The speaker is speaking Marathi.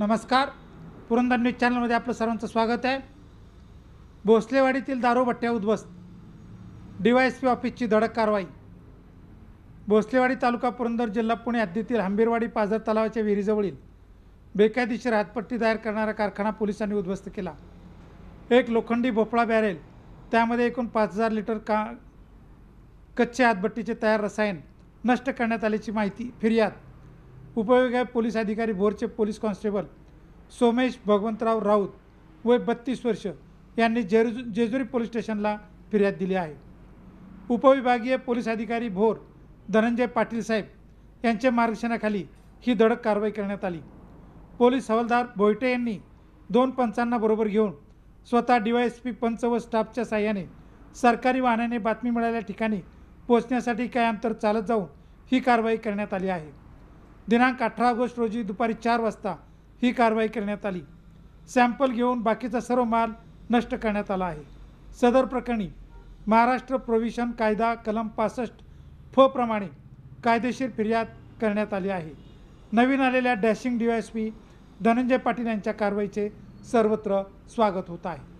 नमस्कार पुरंदर न्यूज चॅनलमध्ये आपलं सर्वांचं स्वागत आहे भोसलेवाडीतील भट्ट्या उद्ध्वस्त पी ऑफिसची धडक कारवाई भोसलेवाडी तालुका पुरंदर जिल्हा पुणे हद्दीतील हंबीरवाडी पाझर तलावाच्या विहिरीजवळील बेकायदेशीर हातपट्टी तयार करणारा कारखाना पोलिसांनी उद्ध्वस्त केला एक लोखंडी भोपळा बॅरेल त्यामध्ये एकूण पाच हजार लिटर का कच्चे हातभट्टीचे तयार रसायन नष्ट करण्यात आल्याची माहिती फिर्याद उपविभागीय पोलीस अधिकारी भोरचे पोलीस कॉन्स्टेबल सोमेश भगवंतराव राऊत वय बत्तीस वर्ष यांनी जेजू जेजुरी पोलीस स्टेशनला फिर्याद दिली आहे उपविभागीय पोलीस अधिकारी भोर धनंजय पाटील साहेब यांच्या मार्गदर्शनाखाली ही धडक कारवाई करण्यात आली पोलीस हवालदार भोयटे यांनी दोन पंचांना बरोबर घेऊन स्वतः डी एस पी पंच व स्टाफच्या साह्याने सरकारी वाहनाने बातमी मिळालेल्या ठिकाणी पोहोचण्यासाठी काय अंतर चालत जाऊन ही कारवाई करण्यात आली आहे दिनांक अठरा ऑगस्ट रोजी दुपारी चार वाजता ही कारवाई करण्यात आली सॅम्पल घेऊन बाकीचा सर्व माल नष्ट करण्यात आला आहे सदर प्रकरणी महाराष्ट्र प्रोविशन कायदा कलम पासष्ट फ प्रमाणे कायदेशीर फिर्याद करण्यात आली आहे नवीन आलेल्या dashing D P Dhananjay Patil यांच्या कारवाईचे सर्वत्र स्वागत होत आहे